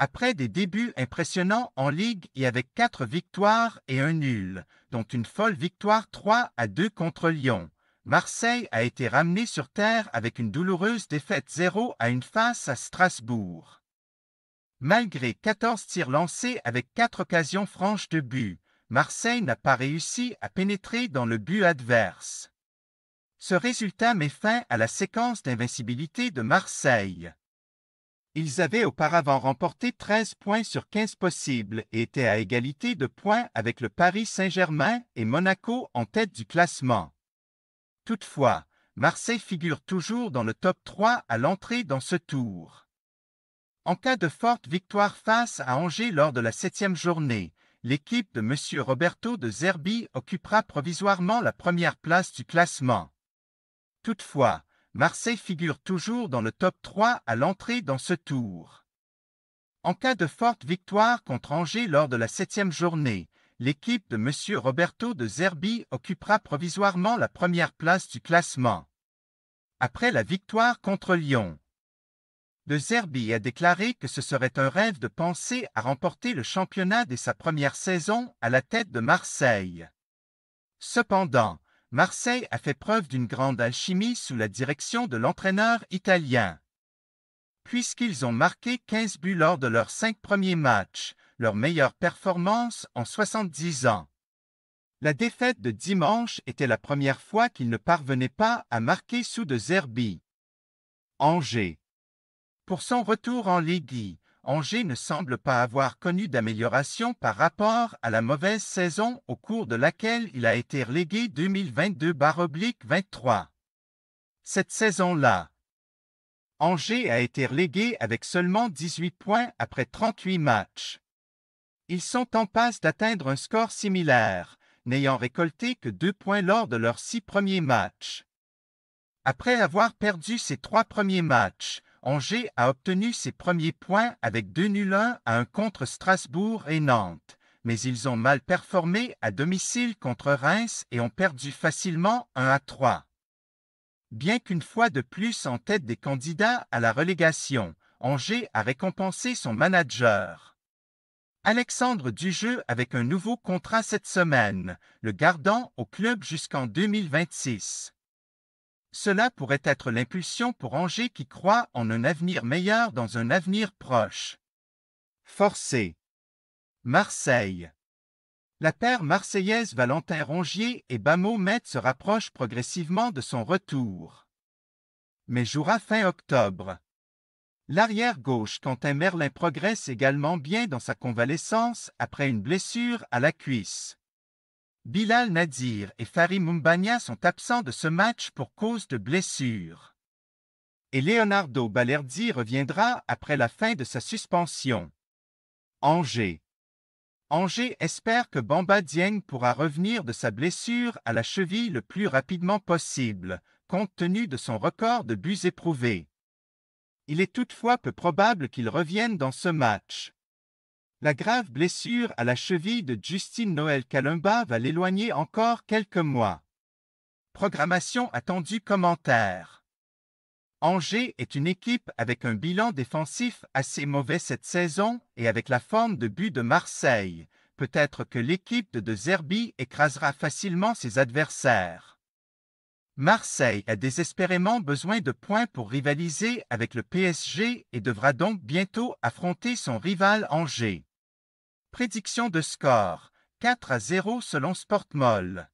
Après des débuts impressionnants en Ligue et avec quatre victoires et un nul, dont une folle victoire 3 à 2 contre Lyon, Marseille a été ramené sur terre avec une douloureuse défaite 0 à une face à Strasbourg. Malgré 14 tirs lancés avec quatre occasions franches de but, Marseille n'a pas réussi à pénétrer dans le but adverse. Ce résultat met fin à la séquence d'invincibilité de Marseille. Ils avaient auparavant remporté 13 points sur 15 possibles et étaient à égalité de points avec le Paris Saint-Germain et Monaco en tête du classement. Toutefois, Marseille figure toujours dans le top 3 à l'entrée dans ce tour. En cas de forte victoire face à Angers lors de la septième journée, l'équipe de M. Roberto de Zerbi occupera provisoirement la première place du classement. Toutefois, Marseille figure toujours dans le top 3 à l'entrée dans ce tour. En cas de forte victoire contre Angers lors de la septième journée, l'équipe de M. Roberto de Zerbi occupera provisoirement la première place du classement. Après la victoire contre Lyon, de Zerbi a déclaré que ce serait un rêve de penser à remporter le championnat dès sa première saison à la tête de Marseille. Cependant, Marseille a fait preuve d'une grande alchimie sous la direction de l'entraîneur italien. Puisqu'ils ont marqué 15 buts lors de leurs cinq premiers matchs, leur meilleure performance en 70 ans. La défaite de dimanche était la première fois qu'ils ne parvenaient pas à marquer sous de Zerbi. Angers. Pour son retour en Ligue, Angers ne semble pas avoir connu d'amélioration par rapport à la mauvaise saison au cours de laquelle il a été relégué 2022-23. Cette saison-là, Angers a été relégué avec seulement 18 points après 38 matchs. Ils sont en passe d'atteindre un score similaire, n'ayant récolté que deux points lors de leurs six premiers matchs. Après avoir perdu ses trois premiers matchs, Angers a obtenu ses premiers points avec 2 nuls 1 à un contre Strasbourg et Nantes, mais ils ont mal performé à domicile contre Reims et ont perdu facilement 1 à 3. Bien qu'une fois de plus en tête des candidats à la relégation, Angers a récompensé son manager. Alexandre Dujeu avec un nouveau contrat cette semaine, le gardant au club jusqu'en 2026. Cela pourrait être l'impulsion pour Angers qui croit en un avenir meilleur dans un avenir proche. Forcé. Marseille. La paire marseillaise Valentin Rongier et Bamo Met se rapproche progressivement de son retour. Mais jouera fin octobre. L'arrière gauche Quentin Merlin progresse également bien dans sa convalescence après une blessure à la cuisse. Bilal Nadir et Farim Mumbania sont absents de ce match pour cause de blessure. Et Leonardo Balerdi reviendra après la fin de sa suspension. Angers. Angers espère que Bamba Dieng pourra revenir de sa blessure à la cheville le plus rapidement possible, compte tenu de son record de buts éprouvés. Il est toutefois peu probable qu'il revienne dans ce match, la grave blessure à la cheville de Justine Noël Kalumba va l'éloigner encore quelques mois. Programmation attendue commentaire. Angers est une équipe avec un bilan défensif assez mauvais cette saison et avec la forme de but de Marseille. Peut-être que l'équipe de De Zerbi écrasera facilement ses adversaires. Marseille a désespérément besoin de points pour rivaliser avec le PSG et devra donc bientôt affronter son rival Angers. Prédiction de score 4 à 0 selon Sportmol.